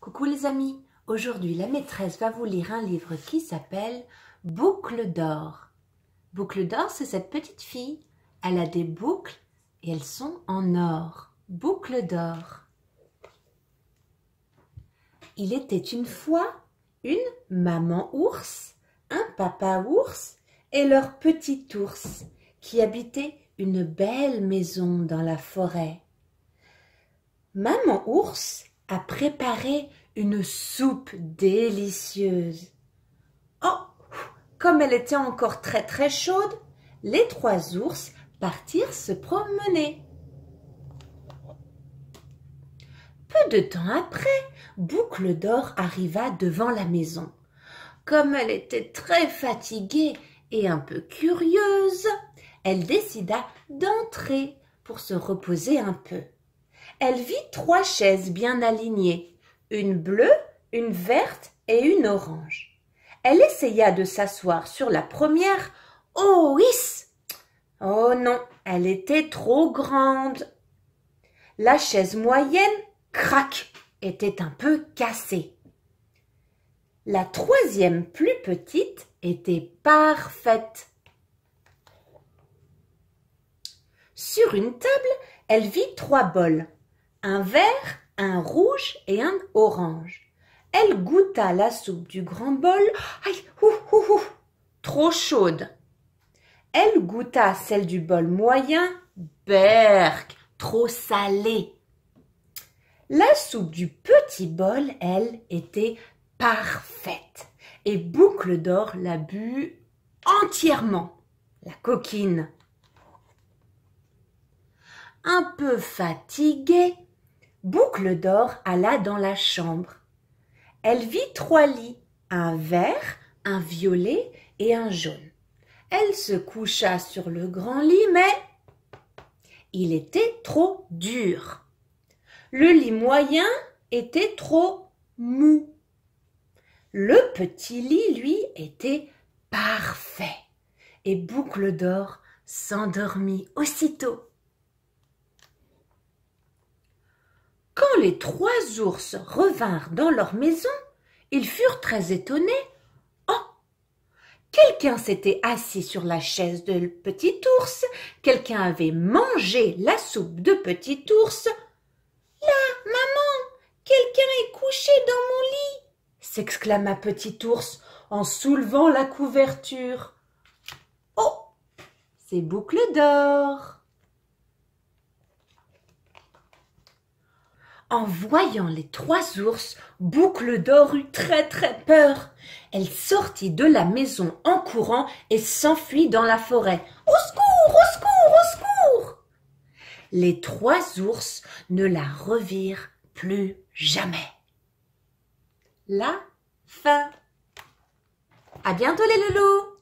Coucou les amis, aujourd'hui la maîtresse va vous lire un livre qui s'appelle Boucle d'or. Boucle d'or, c'est cette petite fille. Elle a des boucles et elles sont en or. Boucle d'or. Il était une fois une maman ours, un papa ours et leur petit ours qui habitaient une belle maison dans la forêt. Maman ours à préparer une soupe délicieuse. Oh Comme elle était encore très très chaude, les trois ours partirent se promener. Peu de temps après, Boucle d'Or arriva devant la maison. Comme elle était très fatiguée et un peu curieuse, elle décida d'entrer pour se reposer un peu. Elle vit trois chaises bien alignées, une bleue, une verte et une orange. Elle essaya de s'asseoir sur la première. Oh, oui Oh non, elle était trop grande. La chaise moyenne, crac, était un peu cassée. La troisième plus petite était parfaite. Sur une table, elle vit trois bols un vert, un rouge et un orange. Elle goûta la soupe du grand bol. Aïe, trop chaude. Elle goûta celle du bol moyen. Berk, trop salée. La soupe du petit bol, elle, était parfaite. Et Boucle d'Or la bu entièrement. La coquine. Un peu fatiguée, Boucle d'or alla dans la chambre. Elle vit trois lits, un vert, un violet et un jaune. Elle se coucha sur le grand lit, mais il était trop dur. Le lit moyen était trop mou. Le petit lit, lui, était parfait. Et Boucle d'or s'endormit aussitôt. les trois ours revinrent dans leur maison, ils furent très étonnés. Oh Quelqu'un s'était assis sur la chaise de Petit Ours, quelqu'un avait mangé la soupe de Petit Ours. Là, maman, quelqu'un est couché dans mon lit s'exclama Petit Ours en soulevant la couverture. Oh Ces boucles d'or En voyant les trois ours, Boucle d'Or eut très très peur. Elle sortit de la maison en courant et s'enfuit dans la forêt. Au secours, au secours, au secours Les trois ours ne la revirent plus jamais. La fin. À bientôt les loulous